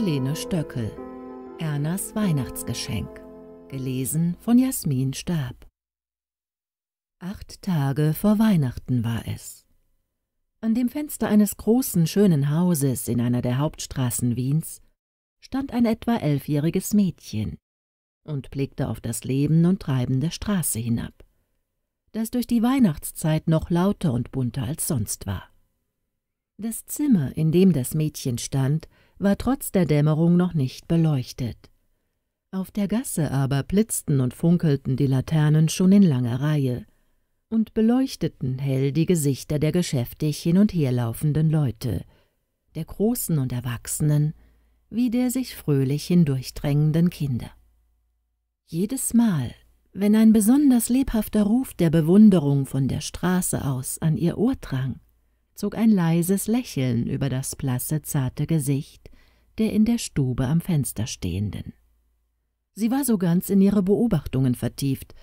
Helene Stöckel. Ernas Weihnachtsgeschenk. Gelesen von Jasmin Stab. Acht Tage vor Weihnachten war es. An dem Fenster eines großen, schönen Hauses in einer der Hauptstraßen Wiens stand ein etwa elfjähriges Mädchen und blickte auf das Leben und Treiben der Straße hinab, das durch die Weihnachtszeit noch lauter und bunter als sonst war. Das Zimmer, in dem das Mädchen stand, war trotz der Dämmerung noch nicht beleuchtet. Auf der Gasse aber blitzten und funkelten die Laternen schon in langer Reihe und beleuchteten hell die Gesichter der geschäftig hin und her laufenden Leute, der Großen und Erwachsenen, wie der sich fröhlich hindurchdrängenden Kinder. Jedes Mal, wenn ein besonders lebhafter Ruf der Bewunderung von der Straße aus an ihr Ohr drang, zog ein leises Lächeln über das blasse, zarte Gesicht der in der Stube am Fenster Stehenden. Sie war so ganz in ihre Beobachtungen vertieft,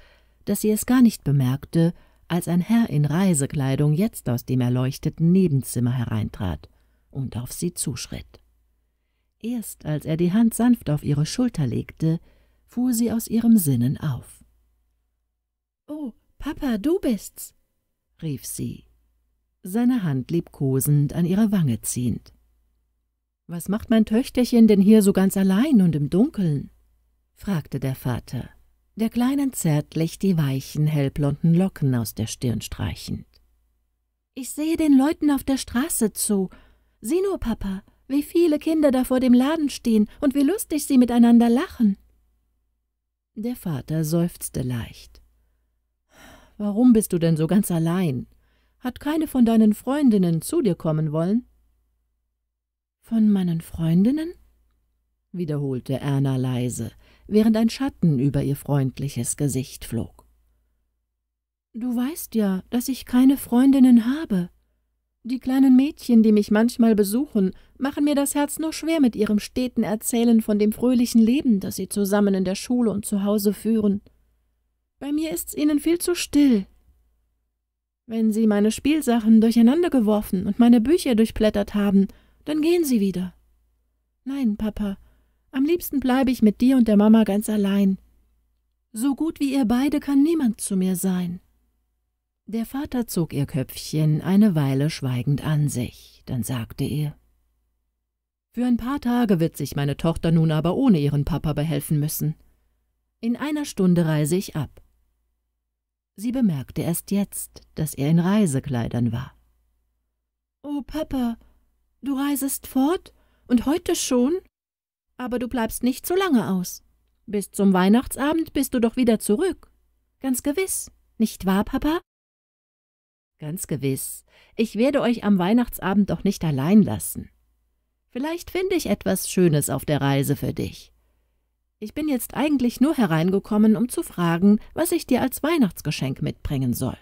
dass sie es gar nicht bemerkte, als ein Herr in Reisekleidung jetzt aus dem erleuchteten Nebenzimmer hereintrat und auf sie zuschritt. Erst als er die Hand sanft auf ihre Schulter legte, fuhr sie aus ihrem Sinnen auf. »Oh, Papa, du bist's«, rief sie seine Hand liebkosend an ihre Wange ziehend. »Was macht mein Töchterchen denn hier so ganz allein und im Dunkeln?« fragte der Vater, der Kleinen zärtlich die weichen, hellblonden Locken aus der Stirn streichend. »Ich sehe den Leuten auf der Straße zu. Sieh nur, Papa, wie viele Kinder da vor dem Laden stehen und wie lustig sie miteinander lachen.« Der Vater seufzte leicht. »Warum bist du denn so ganz allein?« hat keine von deinen Freundinnen zu dir kommen wollen? Von meinen Freundinnen? wiederholte Erna leise, während ein Schatten über ihr freundliches Gesicht flog. Du weißt ja, dass ich keine Freundinnen habe. Die kleinen Mädchen, die mich manchmal besuchen, machen mir das Herz nur schwer mit ihrem steten Erzählen von dem fröhlichen Leben, das sie zusammen in der Schule und zu Hause führen. Bei mir ist's ihnen viel zu still. Wenn Sie meine Spielsachen durcheinander geworfen und meine Bücher durchblättert haben, dann gehen Sie wieder. Nein, Papa, am liebsten bleibe ich mit dir und der Mama ganz allein. So gut wie ihr beide kann niemand zu mir sein. Der Vater zog ihr Köpfchen eine Weile schweigend an sich, dann sagte er Für ein paar Tage wird sich meine Tochter nun aber ohne ihren Papa behelfen müssen. In einer Stunde reise ich ab. Sie bemerkte erst jetzt, dass er in Reisekleidern war. »Oh, Papa, du reisest fort? Und heute schon? Aber du bleibst nicht so lange aus. Bis zum Weihnachtsabend bist du doch wieder zurück. Ganz gewiss, nicht wahr, Papa?« »Ganz gewiss. Ich werde euch am Weihnachtsabend doch nicht allein lassen. Vielleicht finde ich etwas Schönes auf der Reise für dich.« ich bin jetzt eigentlich nur hereingekommen, um zu fragen, was ich dir als Weihnachtsgeschenk mitbringen soll.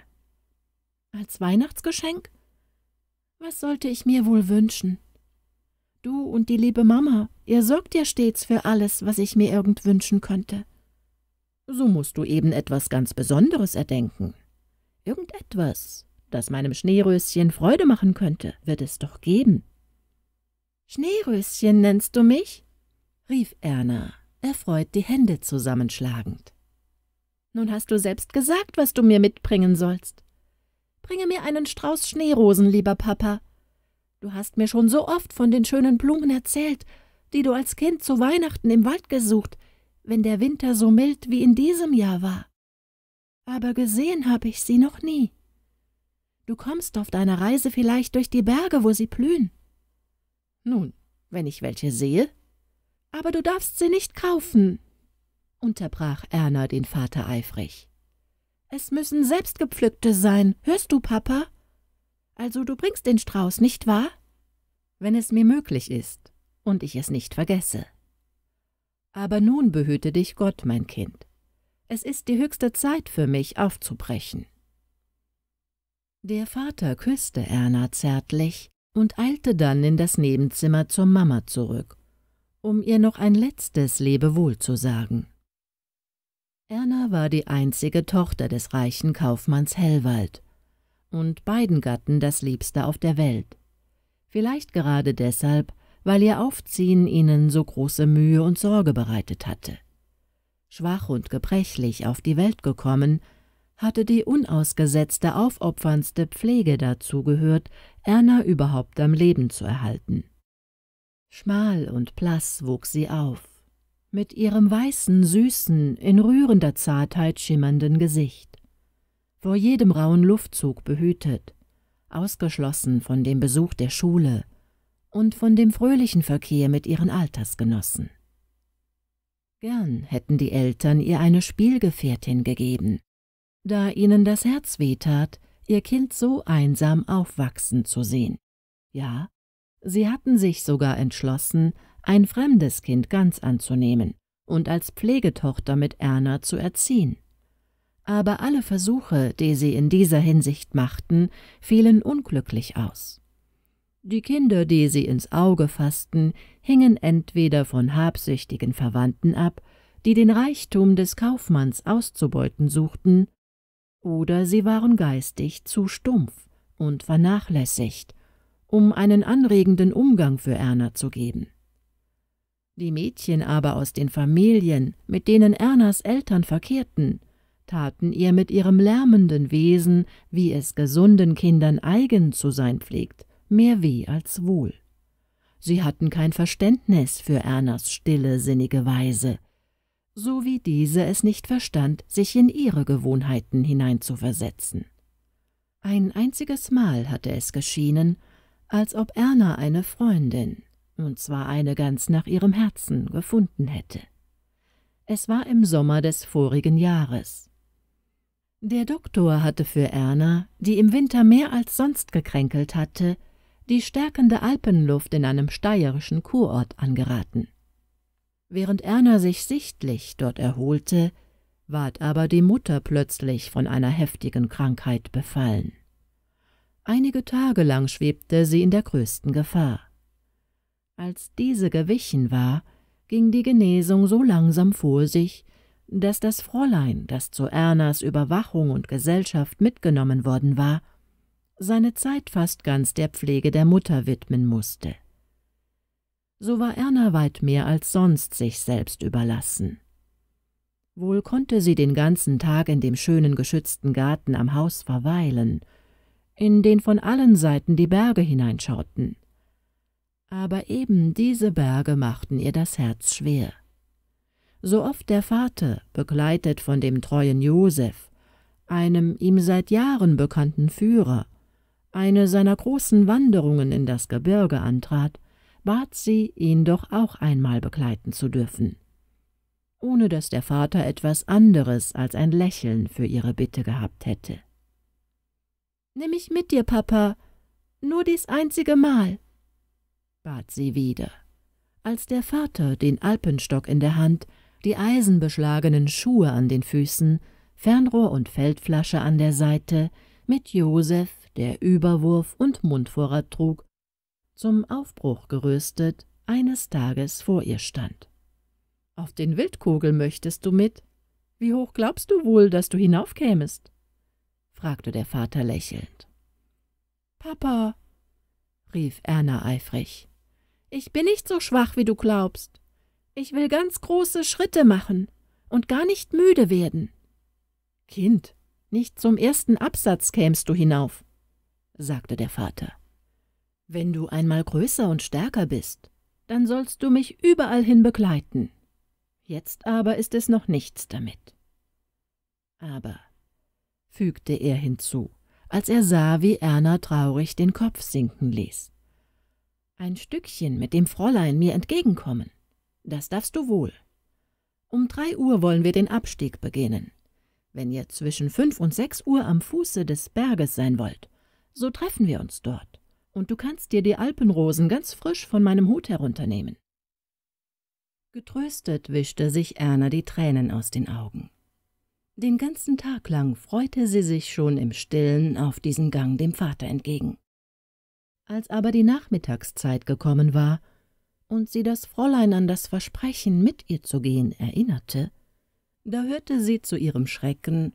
Als Weihnachtsgeschenk? Was sollte ich mir wohl wünschen? Du und die liebe Mama, ihr sorgt ja stets für alles, was ich mir irgend wünschen könnte. So musst du eben etwas ganz Besonderes erdenken. Irgendetwas, das meinem Schneeröschen Freude machen könnte, wird es doch geben. Schneeröschen nennst du mich? rief Erna erfreut die Hände zusammenschlagend. Nun hast du selbst gesagt, was du mir mitbringen sollst. Bringe mir einen Strauß Schneerosen, lieber Papa. Du hast mir schon so oft von den schönen Blumen erzählt, die du als Kind zu Weihnachten im Wald gesucht, wenn der Winter so mild wie in diesem Jahr war. Aber gesehen habe ich sie noch nie. Du kommst auf deiner Reise vielleicht durch die Berge, wo sie blühen. Nun, wenn ich welche sehe, aber du darfst sie nicht kaufen, unterbrach Erna den Vater eifrig. Es müssen selbstgepflückte sein, hörst du, Papa? Also du bringst den Strauß, nicht wahr? Wenn es mir möglich ist und ich es nicht vergesse. Aber nun behüte dich Gott, mein Kind. Es ist die höchste Zeit für mich aufzubrechen. Der Vater küßte Erna zärtlich und eilte dann in das Nebenzimmer zur Mama zurück um ihr noch ein letztes Lebewohl zu sagen. Erna war die einzige Tochter des reichen Kaufmanns Hellwald und beiden Gatten das Liebste auf der Welt. Vielleicht gerade deshalb, weil ihr Aufziehen ihnen so große Mühe und Sorge bereitet hatte. Schwach und gebrechlich auf die Welt gekommen, hatte die unausgesetzte, aufopferndste Pflege dazu gehört, Erna überhaupt am Leben zu erhalten. Schmal und blass wuchs sie auf, mit ihrem weißen, süßen, in rührender Zartheit schimmernden Gesicht, vor jedem rauen Luftzug behütet, ausgeschlossen von dem Besuch der Schule und von dem fröhlichen Verkehr mit ihren Altersgenossen. Gern hätten die Eltern ihr eine Spielgefährtin gegeben, da ihnen das Herz wehtat, ihr Kind so einsam aufwachsen zu sehen. Ja, Sie hatten sich sogar entschlossen, ein fremdes Kind ganz anzunehmen und als Pflegetochter mit Erna zu erziehen. Aber alle Versuche, die sie in dieser Hinsicht machten, fielen unglücklich aus. Die Kinder, die sie ins Auge fassten, hingen entweder von habsüchtigen Verwandten ab, die den Reichtum des Kaufmanns auszubeuten suchten, oder sie waren geistig zu stumpf und vernachlässigt, um einen anregenden Umgang für Erna zu geben. Die Mädchen aber aus den Familien, mit denen Ernas Eltern verkehrten, taten ihr mit ihrem lärmenden Wesen, wie es gesunden Kindern eigen zu sein pflegt, mehr weh als wohl. Sie hatten kein Verständnis für Ernas stille, sinnige Weise, so wie diese es nicht verstand, sich in ihre Gewohnheiten hineinzuversetzen. Ein einziges Mal hatte es geschienen, als ob Erna eine Freundin, und zwar eine ganz nach ihrem Herzen, gefunden hätte. Es war im Sommer des vorigen Jahres. Der Doktor hatte für Erna, die im Winter mehr als sonst gekränkelt hatte, die stärkende Alpenluft in einem steirischen Kurort angeraten. Während Erna sich sichtlich dort erholte, ward aber die Mutter plötzlich von einer heftigen Krankheit befallen. Einige Tage lang schwebte sie in der größten Gefahr. Als diese gewichen war, ging die Genesung so langsam vor sich, dass das Fräulein, das zu Ernas Überwachung und Gesellschaft mitgenommen worden war, seine Zeit fast ganz der Pflege der Mutter widmen musste. So war Erna weit mehr als sonst sich selbst überlassen. Wohl konnte sie den ganzen Tag in dem schönen geschützten Garten am Haus verweilen in den von allen Seiten die Berge hineinschauten. Aber eben diese Berge machten ihr das Herz schwer. So oft der Vater, begleitet von dem treuen Josef, einem ihm seit Jahren bekannten Führer, eine seiner großen Wanderungen in das Gebirge antrat, bat sie, ihn doch auch einmal begleiten zu dürfen, ohne dass der Vater etwas anderes als ein Lächeln für ihre Bitte gehabt hätte. Nimm mich mit dir, Papa, nur dies einzige Mal, bat sie wieder. Als der Vater, den Alpenstock in der Hand, die eisenbeschlagenen Schuhe an den Füßen, Fernrohr und Feldflasche an der Seite, mit Josef, der Überwurf und Mundvorrat trug, zum Aufbruch geröstet, eines Tages vor ihr stand. Auf den Wildkugel möchtest du mit? Wie hoch glaubst du wohl, dass du hinaufkämest? fragte der Vater lächelnd. Papa, rief Erna eifrig, ich bin nicht so schwach, wie du glaubst. Ich will ganz große Schritte machen und gar nicht müde werden. Kind, nicht zum ersten Absatz kämst du hinauf, sagte der Vater. Wenn du einmal größer und stärker bist, dann sollst du mich überall hin begleiten. Jetzt aber ist es noch nichts damit. Aber fügte er hinzu, als er sah, wie Erna traurig den Kopf sinken ließ. Ein Stückchen mit dem Fräulein mir entgegenkommen. Das darfst du wohl. Um drei Uhr wollen wir den Abstieg beginnen. Wenn ihr zwischen fünf und sechs Uhr am Fuße des Berges sein wollt, so treffen wir uns dort, und du kannst dir die Alpenrosen ganz frisch von meinem Hut herunternehmen. Getröstet wischte sich Erna die Tränen aus den Augen. Den ganzen Tag lang freute sie sich schon im Stillen auf diesen Gang dem Vater entgegen. Als aber die Nachmittagszeit gekommen war und sie das Fräulein an das Versprechen, mit ihr zu gehen, erinnerte, da hörte sie zu ihrem Schrecken,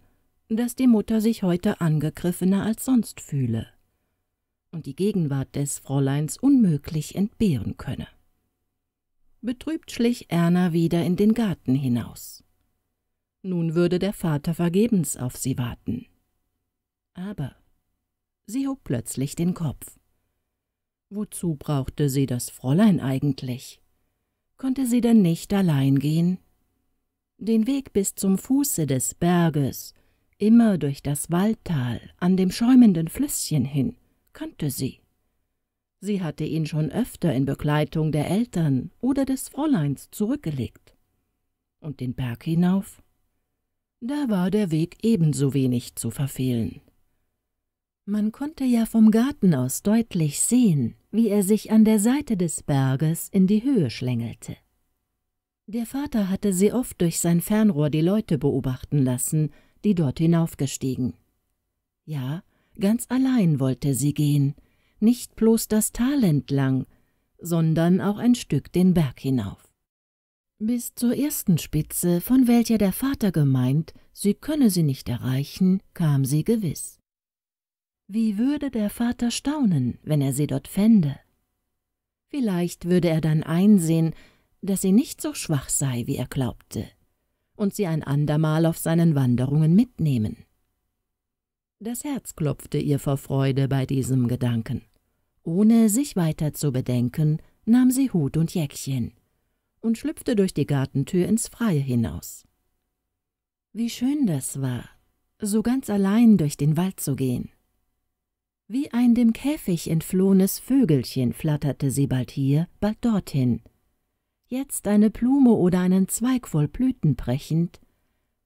dass die Mutter sich heute angegriffener als sonst fühle und die Gegenwart des Fräuleins unmöglich entbehren könne. Betrübt schlich Erna wieder in den Garten hinaus. Nun würde der Vater vergebens auf sie warten. Aber sie hob plötzlich den Kopf. Wozu brauchte sie das Fräulein eigentlich? Konnte sie denn nicht allein gehen? Den Weg bis zum Fuße des Berges, immer durch das Waldtal an dem schäumenden Flüsschen hin, kannte sie. Sie hatte ihn schon öfter in Begleitung der Eltern oder des Fräuleins zurückgelegt. Und den Berg hinauf? da war der Weg ebenso wenig zu verfehlen. Man konnte ja vom Garten aus deutlich sehen, wie er sich an der Seite des Berges in die Höhe schlängelte. Der Vater hatte sie oft durch sein Fernrohr die Leute beobachten lassen, die dort hinaufgestiegen. Ja, ganz allein wollte sie gehen, nicht bloß das Tal entlang, sondern auch ein Stück den Berg hinauf. Bis zur ersten Spitze, von welcher der Vater gemeint, sie könne sie nicht erreichen, kam sie gewiss. Wie würde der Vater staunen, wenn er sie dort fände? Vielleicht würde er dann einsehen, dass sie nicht so schwach sei, wie er glaubte, und sie ein andermal auf seinen Wanderungen mitnehmen. Das Herz klopfte ihr vor Freude bei diesem Gedanken. Ohne sich weiter zu bedenken, nahm sie Hut und Jäckchen und schlüpfte durch die Gartentür ins Freie hinaus. Wie schön das war, so ganz allein durch den Wald zu gehen. Wie ein dem Käfig entflohenes Vögelchen flatterte sie bald hier, bald dorthin, jetzt eine Blume oder einen Zweig voll Blüten brechend,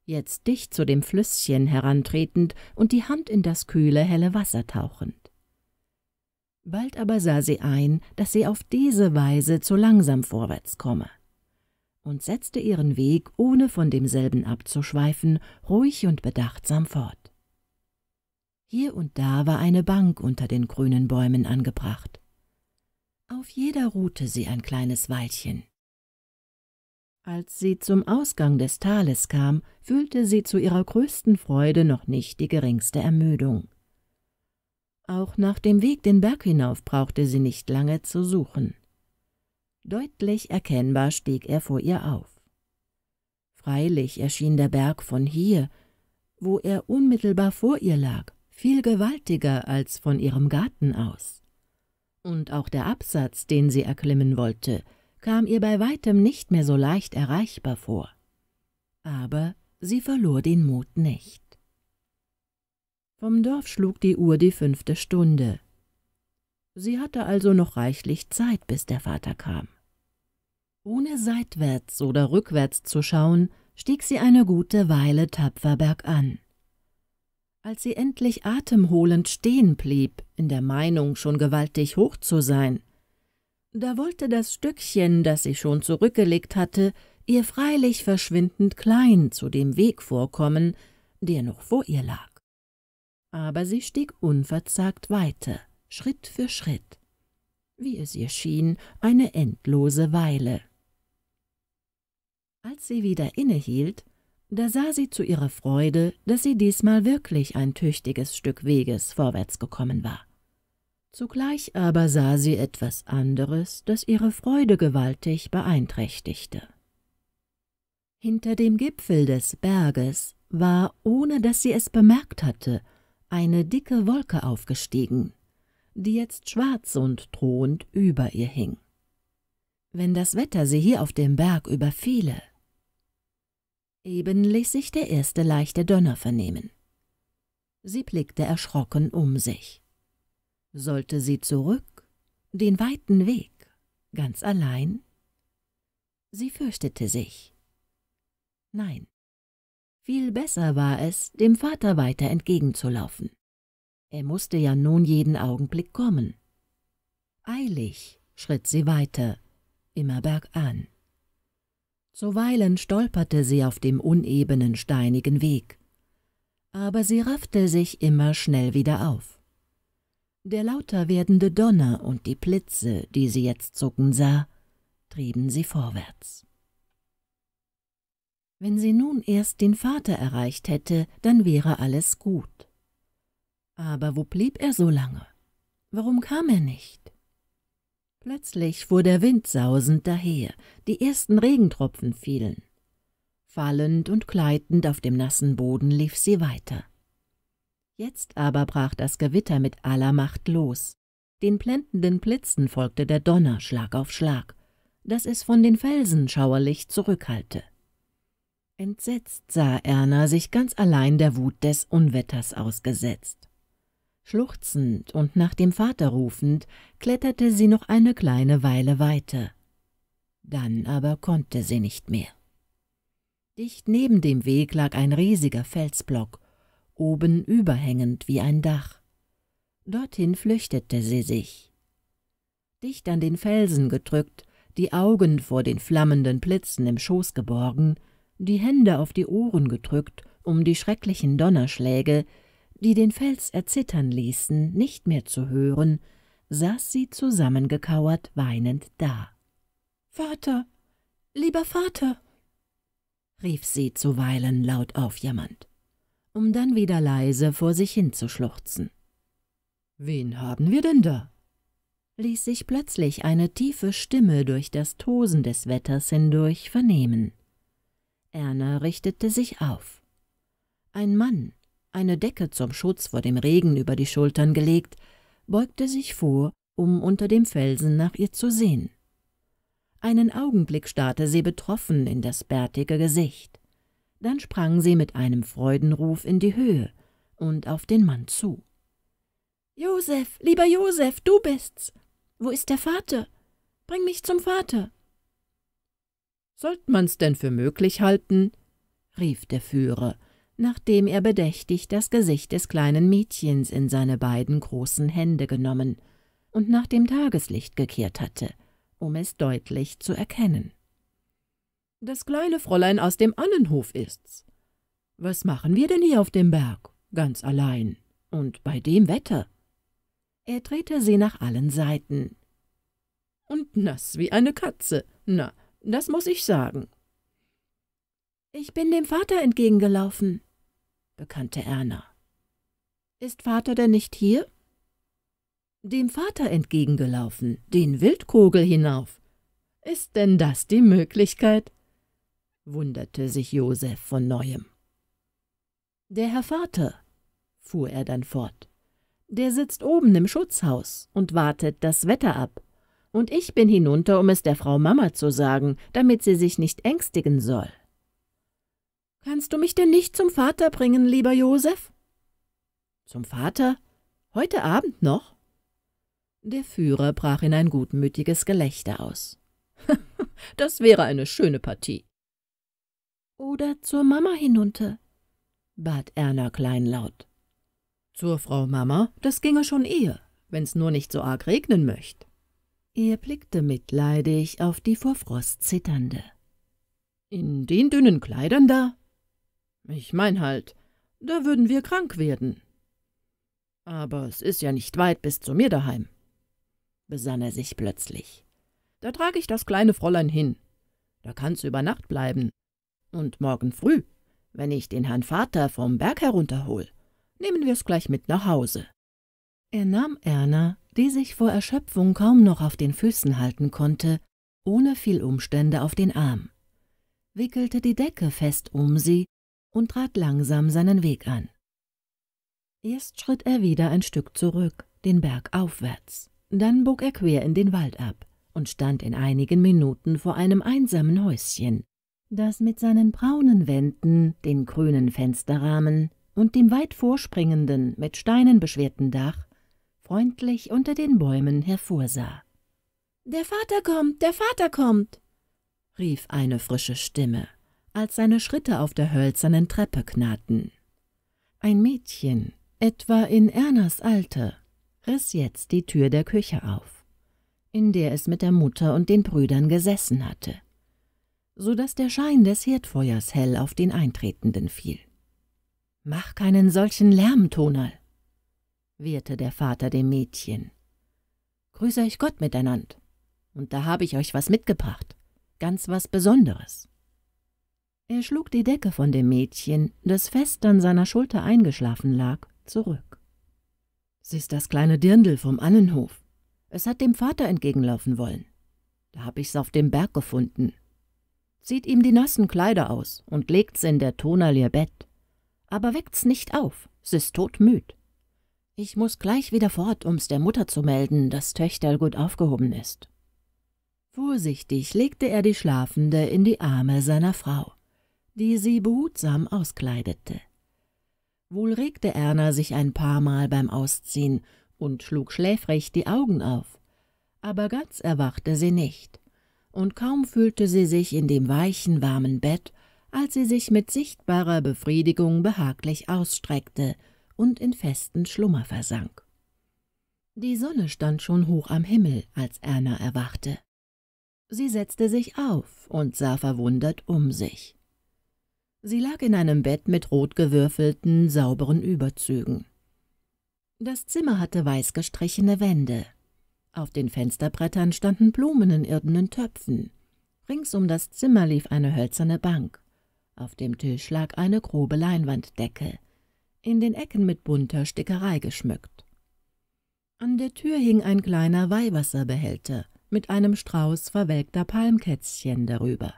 jetzt dicht zu dem Flüsschen herantretend und die Hand in das kühle, helle Wasser tauchend. Bald aber sah sie ein, dass sie auf diese Weise zu langsam vorwärts komme und setzte ihren Weg, ohne von demselben abzuschweifen, ruhig und bedachtsam fort. Hier und da war eine Bank unter den grünen Bäumen angebracht. Auf jeder ruhte sie ein kleines Weilchen. Als sie zum Ausgang des Tales kam, fühlte sie zu ihrer größten Freude noch nicht die geringste Ermüdung. Auch nach dem Weg den Berg hinauf brauchte sie nicht lange zu suchen. Deutlich erkennbar stieg er vor ihr auf. Freilich erschien der Berg von hier, wo er unmittelbar vor ihr lag, viel gewaltiger als von ihrem Garten aus. Und auch der Absatz, den sie erklimmen wollte, kam ihr bei weitem nicht mehr so leicht erreichbar vor. Aber sie verlor den Mut nicht. Vom Dorf schlug die Uhr die fünfte Stunde. Sie hatte also noch reichlich Zeit, bis der Vater kam. Ohne seitwärts oder rückwärts zu schauen, stieg sie eine gute Weile tapfer bergan. Als sie endlich atemholend stehen blieb, in der Meinung, schon gewaltig hoch zu sein, da wollte das Stückchen, das sie schon zurückgelegt hatte, ihr freilich verschwindend klein zu dem Weg vorkommen, der noch vor ihr lag. Aber sie stieg unverzagt weiter, Schritt für Schritt, wie es ihr schien, eine endlose Weile. Als sie wieder innehielt, da sah sie zu ihrer Freude, dass sie diesmal wirklich ein tüchtiges Stück Weges vorwärts gekommen war. Zugleich aber sah sie etwas anderes, das ihre Freude gewaltig beeinträchtigte. Hinter dem Gipfel des Berges war, ohne dass sie es bemerkt hatte, eine dicke Wolke aufgestiegen, die jetzt schwarz und drohend über ihr hing. Wenn das Wetter sie hier auf dem Berg überfiele, Eben ließ sich der erste leichte Donner vernehmen. Sie blickte erschrocken um sich. Sollte sie zurück, den weiten Weg, ganz allein? Sie fürchtete sich. Nein, viel besser war es, dem Vater weiter entgegenzulaufen. Er musste ja nun jeden Augenblick kommen. Eilig schritt sie weiter, immer bergan. Zuweilen stolperte sie auf dem unebenen, steinigen Weg. Aber sie raffte sich immer schnell wieder auf. Der lauter werdende Donner und die Blitze, die sie jetzt zucken sah, trieben sie vorwärts. Wenn sie nun erst den Vater erreicht hätte, dann wäre alles gut. Aber wo blieb er so lange? Warum kam er nicht? Plötzlich fuhr der Wind sausend daher, die ersten Regentropfen fielen. Fallend und gleitend auf dem nassen Boden lief sie weiter. Jetzt aber brach das Gewitter mit aller Macht los. Den blendenden Blitzen folgte der Donner Schlag auf Schlag, dass es von den Felsen schauerlich zurückhalte. Entsetzt sah Erna sich ganz allein der Wut des Unwetters ausgesetzt. Schluchzend und nach dem Vater rufend, kletterte sie noch eine kleine Weile weiter. Dann aber konnte sie nicht mehr. Dicht neben dem Weg lag ein riesiger Felsblock, oben überhängend wie ein Dach. Dorthin flüchtete sie sich. Dicht an den Felsen gedrückt, die Augen vor den flammenden Blitzen im Schoß geborgen, die Hände auf die Ohren gedrückt, um die schrecklichen Donnerschläge, die den Fels erzittern ließen, nicht mehr zu hören, saß sie zusammengekauert weinend da. »Vater, lieber Vater«, rief sie zuweilen laut aufjammernd, um dann wieder leise vor sich hinzuschluchzen. »Wen haben wir denn da?« ließ sich plötzlich eine tiefe Stimme durch das Tosen des Wetters hindurch vernehmen. Erna richtete sich auf. Ein Mann eine Decke zum Schutz vor dem Regen über die Schultern gelegt, beugte sich vor, um unter dem Felsen nach ihr zu sehen. Einen Augenblick starrte sie betroffen in das bärtige Gesicht. Dann sprang sie mit einem Freudenruf in die Höhe und auf den Mann zu. »Josef, lieber Josef, du bist's! Wo ist der Vater? Bring mich zum Vater!« »Sollt man's denn für möglich halten?« rief der Führer nachdem er bedächtig das Gesicht des kleinen Mädchens in seine beiden großen Hände genommen und nach dem Tageslicht gekehrt hatte, um es deutlich zu erkennen. »Das kleine Fräulein aus dem Annenhof ist's. Was machen wir denn hier auf dem Berg, ganz allein und bei dem Wetter?« Er drehte sie nach allen Seiten. »Und nass wie eine Katze, na, das muss ich sagen.« ich bin dem Vater entgegengelaufen, bekannte Erna. Ist Vater denn nicht hier? Dem Vater entgegengelaufen, den Wildkogel hinauf. Ist denn das die Möglichkeit? wunderte sich Josef von neuem. Der Herr Vater, fuhr er dann fort, der sitzt oben im Schutzhaus und wartet das Wetter ab, und ich bin hinunter, um es der Frau Mama zu sagen, damit sie sich nicht ängstigen soll. Kannst du mich denn nicht zum Vater bringen, lieber Josef? Zum Vater? Heute Abend noch? Der Führer brach in ein gutmütiges Gelächter aus. das wäre eine schöne Partie. Oder zur Mama hinunter, bat Erna kleinlaut. Zur Frau Mama, das ginge schon eher, wenn's nur nicht so arg regnen möchte. Er blickte mitleidig auf die vor Frost zitternde. In den dünnen Kleidern da? Ich mein halt, da würden wir krank werden. Aber es ist ja nicht weit bis zu mir daheim, besann er sich plötzlich. Da trage ich das kleine Fräulein hin. Da kann's über Nacht bleiben. Und morgen früh, wenn ich den Herrn Vater vom Berg herunterhol, nehmen wir's gleich mit nach Hause. Er nahm Erna, die sich vor Erschöpfung kaum noch auf den Füßen halten konnte, ohne viel Umstände auf den Arm, wickelte die Decke fest um sie und trat langsam seinen Weg an. Erst schritt er wieder ein Stück zurück, den Berg aufwärts, dann bog er quer in den Wald ab und stand in einigen Minuten vor einem einsamen Häuschen, das mit seinen braunen Wänden, den grünen Fensterrahmen und dem weit vorspringenden, mit Steinen beschwerten Dach freundlich unter den Bäumen hervorsah. »Der Vater kommt, der Vater kommt!« rief eine frische Stimme als seine Schritte auf der hölzernen Treppe knarrten. Ein Mädchen, etwa in Ernas Alter, riss jetzt die Tür der Küche auf, in der es mit der Mutter und den Brüdern gesessen hatte, so daß der Schein des Herdfeuers hell auf den Eintretenden fiel. »Mach keinen solchen Lärm, Tonal!« wehrte der Vater dem Mädchen. Grüße euch Gott miteinander, und da habe ich euch was mitgebracht, ganz was Besonderes.« er schlug die Decke von dem Mädchen, das fest an seiner Schulter eingeschlafen lag, zurück. Sie ist das kleine Dirndl vom Annenhof. Es hat dem Vater entgegenlaufen wollen. Da hab ich's auf dem Berg gefunden. Zieht ihm die nassen Kleider aus und legt's in der Tonal ihr Bett. Aber weckt's nicht auf, es ist todmüd. Ich muss gleich wieder fort, um's der Mutter zu melden, dass Töchterl gut aufgehoben ist. Vorsichtig legte er die Schlafende in die Arme seiner Frau die sie behutsam auskleidete. Wohl regte Erna sich ein paar Mal beim Ausziehen und schlug schläfrig die Augen auf, aber ganz erwachte sie nicht, und kaum fühlte sie sich in dem weichen, warmen Bett, als sie sich mit sichtbarer Befriedigung behaglich ausstreckte und in festen Schlummer versank. Die Sonne stand schon hoch am Himmel, als Erna erwachte. Sie setzte sich auf und sah verwundert um sich. Sie lag in einem Bett mit rotgewürfelten, sauberen Überzügen. Das Zimmer hatte weiß gestrichene Wände. Auf den Fensterbrettern standen Blumen in irdenen Töpfen. Rings um das Zimmer lief eine hölzerne Bank. Auf dem Tisch lag eine grobe Leinwanddecke, in den Ecken mit bunter Stickerei geschmückt. An der Tür hing ein kleiner Weihwasserbehälter mit einem Strauß verwelkter Palmkätzchen darüber.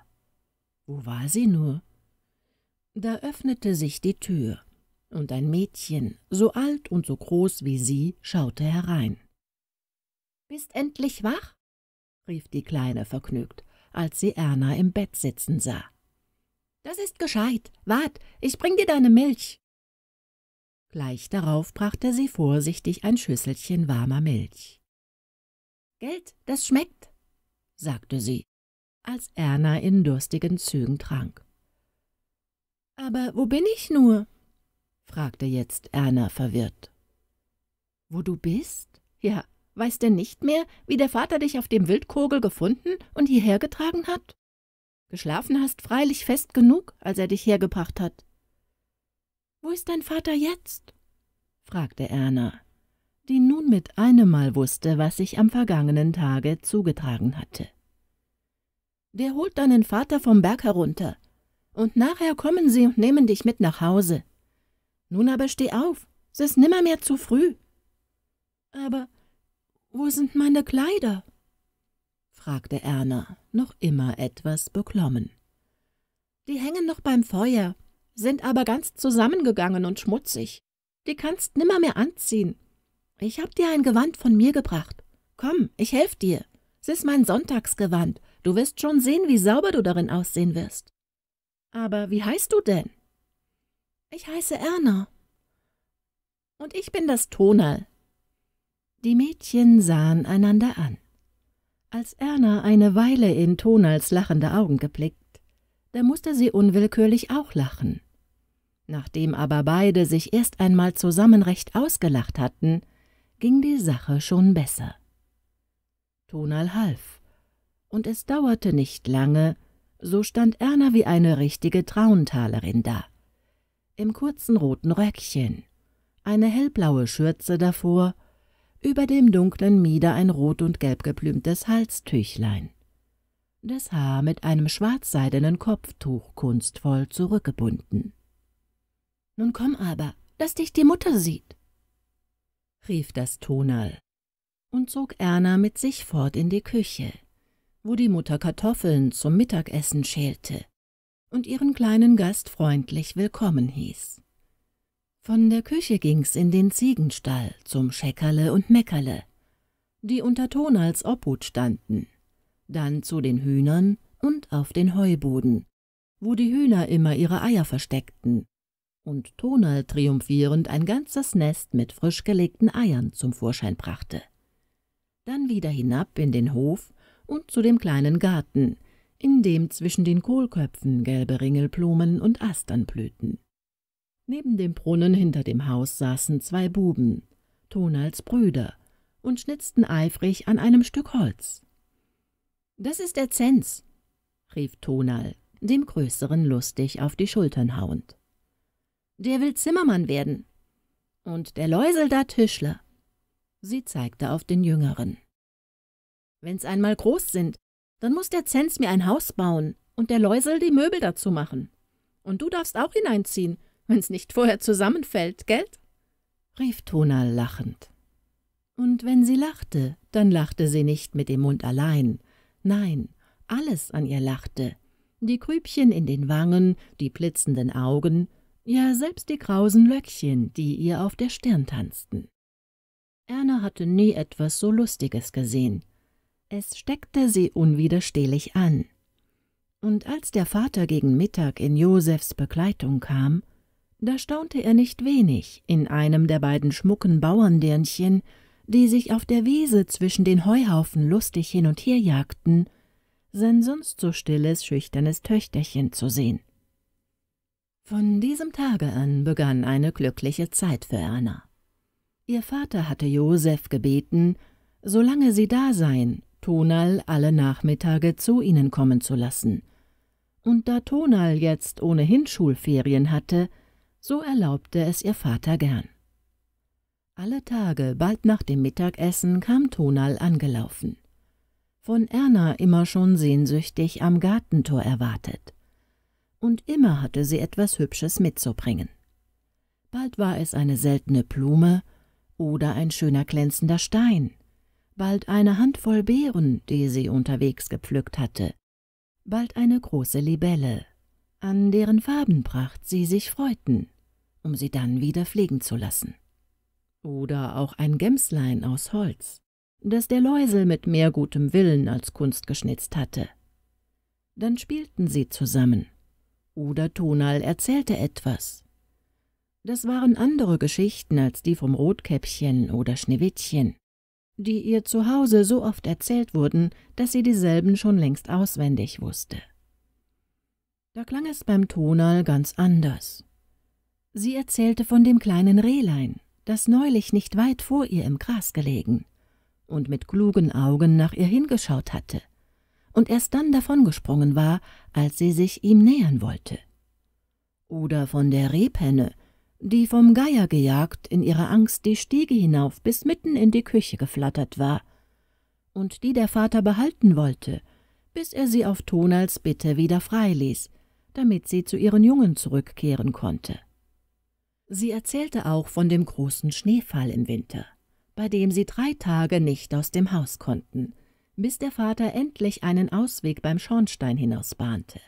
Wo war sie nur? Da öffnete sich die Tür, und ein Mädchen, so alt und so groß wie sie, schaute herein. »Bist endlich wach?« rief die Kleine vergnügt, als sie Erna im Bett sitzen sah. »Das ist gescheit. Wart, ich bring dir deine Milch.« Gleich darauf brachte sie vorsichtig ein Schüsselchen warmer Milch. »Geld, das schmeckt«, sagte sie, als Erna in durstigen Zügen trank. Aber wo bin ich nur? fragte jetzt Erna verwirrt. Wo du bist? Ja, weißt denn nicht mehr, wie der Vater dich auf dem Wildkogel gefunden und hierher getragen hat? Geschlafen hast freilich fest genug, als er dich hergebracht hat. Wo ist dein Vater jetzt? fragte Erna, die nun mit einem Mal wusste, was sich am vergangenen Tage zugetragen hatte. Der holt deinen Vater vom Berg herunter, und nachher kommen sie und nehmen dich mit nach Hause. Nun aber steh auf, es ist nimmermehr zu früh. Aber wo sind meine Kleider? fragte Erna, noch immer etwas beklommen. Die hängen noch beim Feuer, sind aber ganz zusammengegangen und schmutzig. Die kannst nimmermehr anziehen. Ich hab dir ein Gewand von mir gebracht. Komm, ich helf dir. Es ist mein Sonntagsgewand. Du wirst schon sehen, wie sauber du darin aussehen wirst. Aber wie heißt du denn? Ich heiße Erna. Und ich bin das Tonal. Die Mädchen sahen einander an. Als Erna eine Weile in Tonals lachende Augen geblickt, da musste sie unwillkürlich auch lachen. Nachdem aber beide sich erst einmal zusammen recht ausgelacht hatten, ging die Sache schon besser. Tonal half, und es dauerte nicht lange, so stand Erna wie eine richtige Trauntalerin da. Im kurzen roten Röckchen, eine hellblaue Schürze davor, über dem dunklen Mieder ein rot und gelb geblümtes Halstüchlein. Das Haar mit einem schwarzseidenen Kopftuch kunstvoll zurückgebunden. »Nun komm aber, dass dich die Mutter sieht«, rief das Tonal und zog Erna mit sich fort in die Küche wo die Mutter Kartoffeln zum Mittagessen schälte und ihren kleinen Gast freundlich willkommen hieß. Von der Küche ging's in den Ziegenstall zum Schäckerle und Meckerle, die unter Ton als Obhut standen, dann zu den Hühnern und auf den Heuboden, wo die Hühner immer ihre Eier versteckten und Tonal triumphierend ein ganzes Nest mit frisch gelegten Eiern zum Vorschein brachte. Dann wieder hinab in den Hof, und zu dem kleinen Garten, in dem zwischen den Kohlköpfen gelbe Ringelblumen und Astern blühten. Neben dem Brunnen hinter dem Haus saßen zwei Buben, Tonals Brüder, und schnitzten eifrig an einem Stück Holz. »Das ist der Zenz, rief Tonal, dem Größeren lustig auf die Schultern hauend. »Der will Zimmermann werden. Und der Läusel da Tischler.« Sie zeigte auf den Jüngeren. Wenn's einmal groß sind, dann muss der Zenz mir ein Haus bauen und der Läusel die Möbel dazu machen. Und du darfst auch hineinziehen, wenn's nicht vorher zusammenfällt, gelt? rief Tona lachend. Und wenn sie lachte, dann lachte sie nicht mit dem Mund allein. Nein, alles an ihr lachte. Die Grübchen in den Wangen, die blitzenden Augen, ja selbst die krausen Löckchen, die ihr auf der Stirn tanzten. Erna hatte nie etwas so Lustiges gesehen. Es steckte sie unwiderstehlich an. Und als der Vater gegen Mittag in Josefs Begleitung kam, da staunte er nicht wenig in einem der beiden schmucken Bauerndirnchen, die sich auf der Wiese zwischen den Heuhaufen lustig hin und her jagten, sein sonst so stilles, schüchternes Töchterchen zu sehen. Von diesem Tage an begann eine glückliche Zeit für Anna. Ihr Vater hatte Josef gebeten, solange sie da seien, Tonal alle Nachmittage zu ihnen kommen zu lassen. Und da Tonal jetzt ohnehin Schulferien hatte, so erlaubte es ihr Vater gern. Alle Tage, bald nach dem Mittagessen, kam Tonal angelaufen. Von Erna immer schon sehnsüchtig am Gartentor erwartet. Und immer hatte sie etwas Hübsches mitzubringen. Bald war es eine seltene Blume oder ein schöner glänzender Stein – bald eine Handvoll Beeren, die sie unterwegs gepflückt hatte, bald eine große Libelle, an deren Farbenpracht sie sich freuten, um sie dann wieder fliegen zu lassen. Oder auch ein Gemslein aus Holz, das der Läusel mit mehr gutem Willen als Kunst geschnitzt hatte. Dann spielten sie zusammen, oder Tonal erzählte etwas. Das waren andere Geschichten als die vom Rotkäppchen oder Schneewittchen die ihr zu Hause so oft erzählt wurden, dass sie dieselben schon längst auswendig wusste. Da klang es beim Tonal ganz anders. Sie erzählte von dem kleinen Rehlein, das neulich nicht weit vor ihr im Gras gelegen und mit klugen Augen nach ihr hingeschaut hatte und erst dann davongesprungen war, als sie sich ihm nähern wollte. Oder von der Rehpenne, die vom Geier gejagt in ihrer Angst die Stiege hinauf bis mitten in die Küche geflattert war und die der Vater behalten wollte, bis er sie auf Tonals Bitte wieder freiließ, damit sie zu ihren Jungen zurückkehren konnte. Sie erzählte auch von dem großen Schneefall im Winter, bei dem sie drei Tage nicht aus dem Haus konnten, bis der Vater endlich einen Ausweg beim Schornstein hinaus bahnte.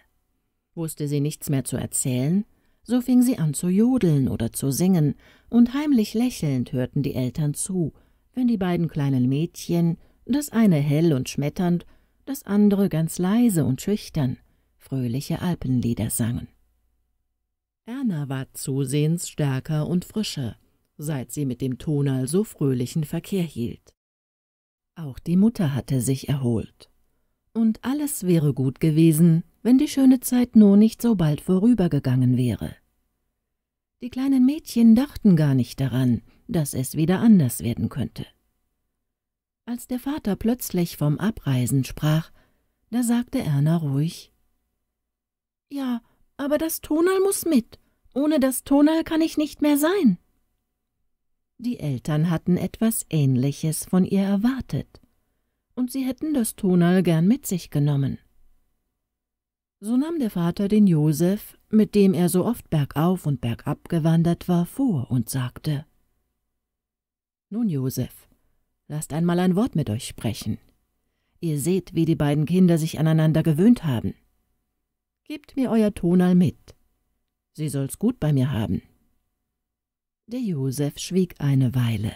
Wusste sie nichts mehr zu erzählen, so fing sie an zu jodeln oder zu singen, und heimlich lächelnd hörten die Eltern zu, wenn die beiden kleinen Mädchen, das eine hell und schmetternd, das andere ganz leise und schüchtern, fröhliche Alpenlieder sangen. Erna war zusehends stärker und frischer, seit sie mit dem Tonal so fröhlichen Verkehr hielt. Auch die Mutter hatte sich erholt. Und alles wäre gut gewesen, wenn die schöne Zeit nur nicht so bald vorübergegangen wäre. Die kleinen Mädchen dachten gar nicht daran, dass es wieder anders werden könnte. Als der Vater plötzlich vom Abreisen sprach, da sagte Erna ruhig, »Ja, aber das Tonal muss mit. Ohne das Tonal kann ich nicht mehr sein.« Die Eltern hatten etwas Ähnliches von ihr erwartet, und sie hätten das Tonal gern mit sich genommen. So nahm der Vater den Josef mit dem er so oft bergauf und bergab gewandert war, vor und sagte, »Nun, Josef, lasst einmal ein Wort mit euch sprechen. Ihr seht, wie die beiden Kinder sich aneinander gewöhnt haben. Gebt mir euer Tonal mit. Sie soll's gut bei mir haben.« Der Josef schwieg eine Weile.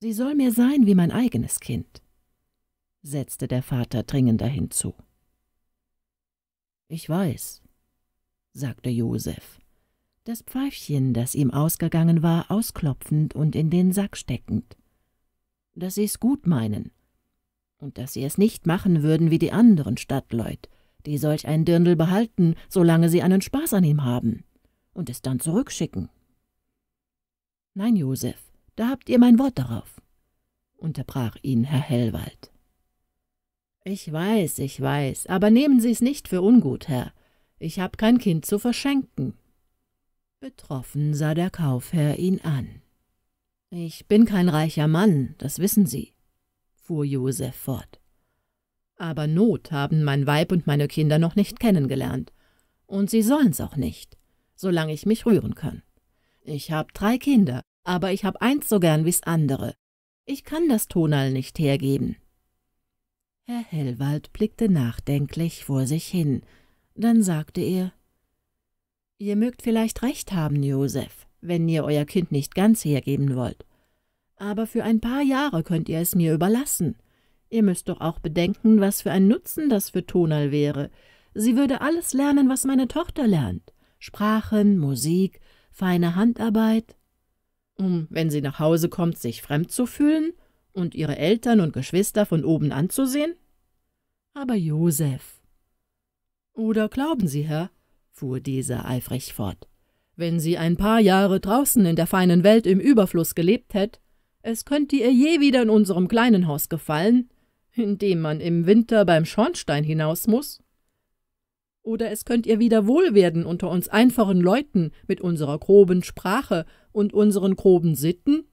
»Sie soll mir sein wie mein eigenes Kind«, setzte der Vater dringender hinzu. Ich weiß, sagte Josef, das Pfeifchen, das ihm ausgegangen war, ausklopfend und in den Sack steckend. Dass sie es gut meinen und dass sie es nicht machen würden wie die anderen Stadtleut, die solch ein Dirndl behalten, solange sie einen Spaß an ihm haben und es dann zurückschicken. Nein, Josef, da habt ihr mein Wort darauf, unterbrach ihn Herr Hellwald. Ich weiß, ich weiß, aber nehmen Sie es nicht für ungut, Herr. Ich habe kein Kind zu verschenken. Betroffen sah der Kaufherr ihn an. Ich bin kein reicher Mann, das wissen Sie, fuhr Josef fort. Aber Not haben mein Weib und meine Kinder noch nicht kennengelernt. Und sie sollen's auch nicht, solange ich mich rühren kann. Ich hab drei Kinder, aber ich hab eins so gern wie's andere. Ich kann das Tonal nicht hergeben. Herr Hellwald blickte nachdenklich vor sich hin. Dann sagte er, »Ihr mögt vielleicht recht haben, Josef, wenn ihr euer Kind nicht ganz hergeben wollt. Aber für ein paar Jahre könnt ihr es mir überlassen. Ihr müsst doch auch bedenken, was für ein Nutzen das für Tonal wäre. Sie würde alles lernen, was meine Tochter lernt. Sprachen, Musik, feine Handarbeit. Um, wenn sie nach Hause kommt, sich fremd zu fühlen?« und ihre Eltern und Geschwister von oben anzusehen? Aber Josef. Oder glauben Sie, Herr, fuhr dieser eifrig fort, wenn sie ein paar Jahre draußen in der feinen Welt im Überfluss gelebt hätt, es könnte ihr je wieder in unserem kleinen Haus gefallen, in dem man im Winter beim Schornstein hinaus muß. Oder es könnt ihr wieder wohl werden unter uns einfachen Leuten mit unserer groben Sprache und unseren groben Sitten?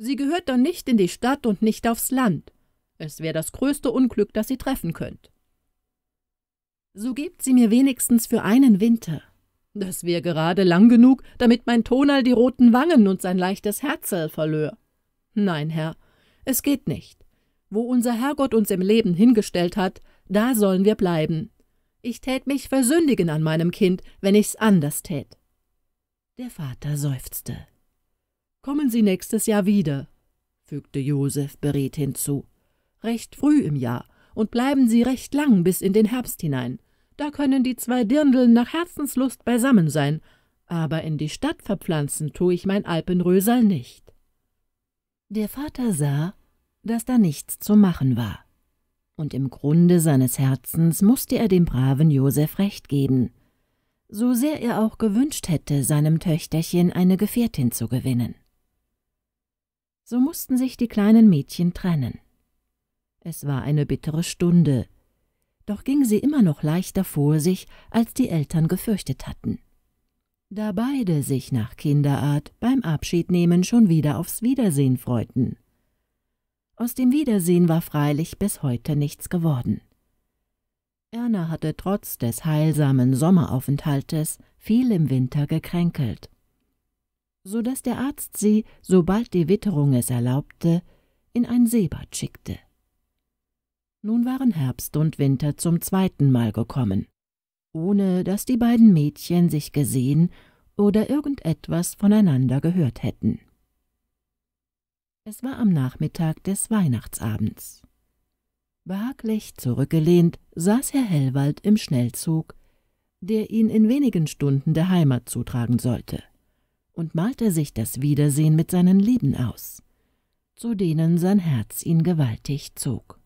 Sie gehört dann nicht in die Stadt und nicht aufs Land. Es wäre das größte Unglück, das sie treffen könnt. So gebt sie mir wenigstens für einen Winter. Das wäre gerade lang genug, damit mein Tonal die roten Wangen und sein leichtes Herzel verlöhr. Nein, Herr, es geht nicht. Wo unser Herrgott uns im Leben hingestellt hat, da sollen wir bleiben. Ich tät mich versündigen an meinem Kind, wenn ich's anders tät. Der Vater seufzte. Kommen Sie nächstes Jahr wieder, fügte Josef beredt hinzu. Recht früh im Jahr und bleiben Sie recht lang bis in den Herbst hinein. Da können die zwei Dirndeln nach Herzenslust beisammen sein, aber in die Stadt verpflanzen tue ich mein Alpenrösal nicht. Der Vater sah, dass da nichts zu machen war, und im Grunde seines Herzens musste er dem braven Josef recht geben, so sehr er auch gewünscht hätte, seinem Töchterchen eine Gefährtin zu gewinnen. So mussten sich die kleinen Mädchen trennen. Es war eine bittere Stunde, doch ging sie immer noch leichter vor sich, als die Eltern gefürchtet hatten. Da beide sich nach Kinderart beim Abschiednehmen schon wieder aufs Wiedersehen freuten. Aus dem Wiedersehen war freilich bis heute nichts geworden. Erna hatte trotz des heilsamen Sommeraufenthaltes viel im Winter gekränkelt so daß der Arzt sie, sobald die Witterung es erlaubte, in ein Seebad schickte. Nun waren Herbst und Winter zum zweiten Mal gekommen, ohne dass die beiden Mädchen sich gesehen oder irgendetwas voneinander gehört hätten. Es war am Nachmittag des Weihnachtsabends. Behaglich zurückgelehnt saß Herr Hellwald im Schnellzug, der ihn in wenigen Stunden der Heimat zutragen sollte und malte sich das Wiedersehen mit seinen Lieben aus, zu denen sein Herz ihn gewaltig zog.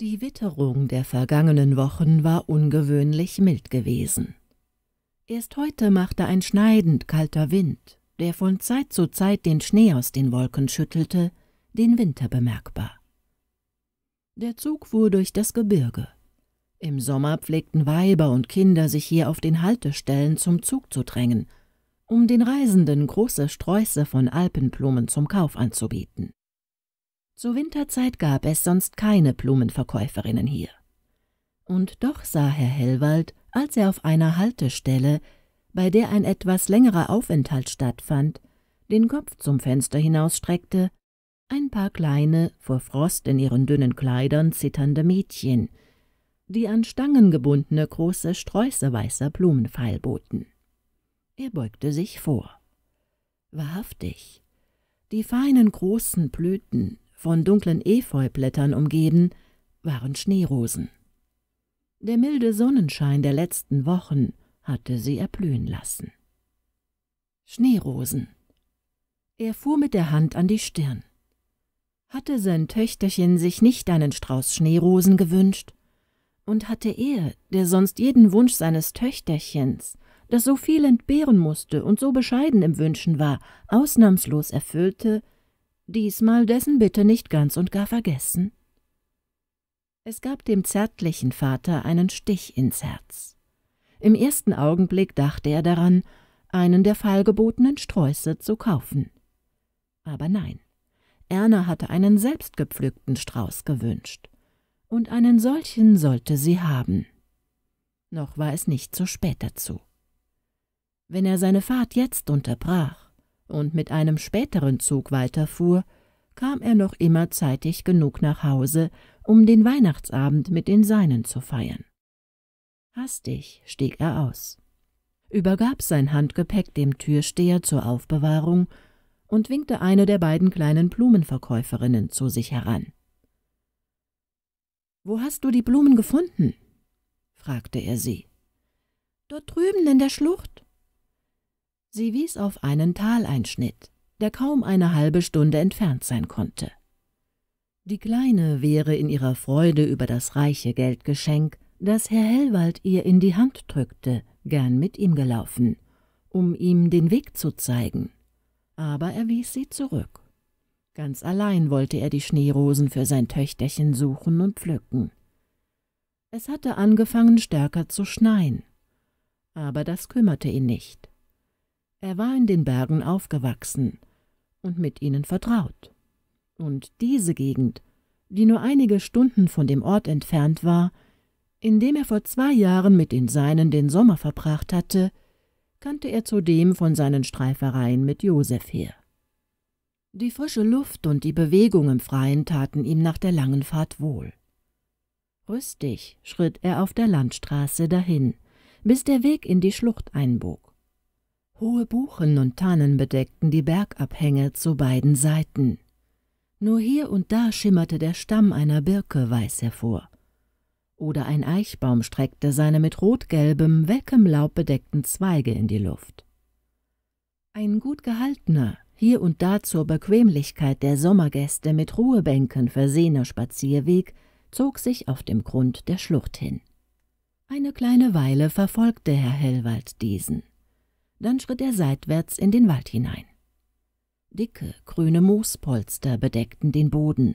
Die Witterung der vergangenen Wochen war ungewöhnlich mild gewesen. Erst heute machte ein schneidend kalter Wind, der von Zeit zu Zeit den Schnee aus den Wolken schüttelte, den Winter bemerkbar. Der Zug fuhr durch das Gebirge. Im Sommer pflegten Weiber und Kinder sich hier auf den Haltestellen zum Zug zu drängen um den Reisenden große Sträuße von Alpenblumen zum Kauf anzubieten. Zur Winterzeit gab es sonst keine Blumenverkäuferinnen hier. Und doch sah Herr Hellwald, als er auf einer Haltestelle, bei der ein etwas längerer Aufenthalt stattfand, den Kopf zum Fenster hinausstreckte, ein paar kleine, vor Frost in ihren dünnen Kleidern zitternde Mädchen, die an Stangen gebundene große Sträuße weißer Blumen feilboten. Er beugte sich vor. Wahrhaftig, die feinen großen Blüten, von dunklen Efeublättern umgeben, waren Schneerosen. Der milde Sonnenschein der letzten Wochen hatte sie erblühen lassen. Schneerosen. Er fuhr mit der Hand an die Stirn. Hatte sein Töchterchen sich nicht einen Strauß Schneerosen gewünscht? Und hatte er, der sonst jeden Wunsch seines Töchterchens das so viel entbehren mußte und so bescheiden im Wünschen war, ausnahmslos erfüllte, diesmal dessen Bitte nicht ganz und gar vergessen? Es gab dem zärtlichen Vater einen Stich ins Herz. Im ersten Augenblick dachte er daran, einen der fallgebotenen Sträuße zu kaufen. Aber nein, Erna hatte einen selbstgepflückten Strauß gewünscht. Und einen solchen sollte sie haben. Noch war es nicht zu spät dazu. Wenn er seine Fahrt jetzt unterbrach und mit einem späteren Zug weiterfuhr, kam er noch immer zeitig genug nach Hause, um den Weihnachtsabend mit den Seinen zu feiern. Hastig stieg er aus, übergab sein Handgepäck dem Türsteher zur Aufbewahrung und winkte eine der beiden kleinen Blumenverkäuferinnen zu sich heran. »Wo hast du die Blumen gefunden?« fragte er sie. »Dort drüben in der Schlucht«, Sie wies auf einen Taleinschnitt, der kaum eine halbe Stunde entfernt sein konnte. Die Kleine wäre in ihrer Freude über das reiche Geldgeschenk, das Herr Hellwald ihr in die Hand drückte, gern mit ihm gelaufen, um ihm den Weg zu zeigen. Aber er wies sie zurück. Ganz allein wollte er die Schneerosen für sein Töchterchen suchen und pflücken. Es hatte angefangen, stärker zu schneien, aber das kümmerte ihn nicht. Er war in den Bergen aufgewachsen und mit ihnen vertraut. Und diese Gegend, die nur einige Stunden von dem Ort entfernt war, in dem er vor zwei Jahren mit den Seinen den Sommer verbracht hatte, kannte er zudem von seinen Streifereien mit Josef her. Die frische Luft und die Bewegung im Freien taten ihm nach der langen Fahrt wohl. Rüstig schritt er auf der Landstraße dahin, bis der Weg in die Schlucht einbog. Hohe Buchen und Tannen bedeckten die Bergabhänge zu beiden Seiten. Nur hier und da schimmerte der Stamm einer Birke weiß hervor. Oder ein Eichbaum streckte seine mit rotgelbem, welkem Laub bedeckten Zweige in die Luft. Ein gut gehaltener, hier und da zur Bequemlichkeit der Sommergäste mit Ruhebänken versehener Spazierweg zog sich auf dem Grund der Schlucht hin. Eine kleine Weile verfolgte Herr Hellwald diesen dann schritt er seitwärts in den Wald hinein. Dicke, grüne Moospolster bedeckten den Boden,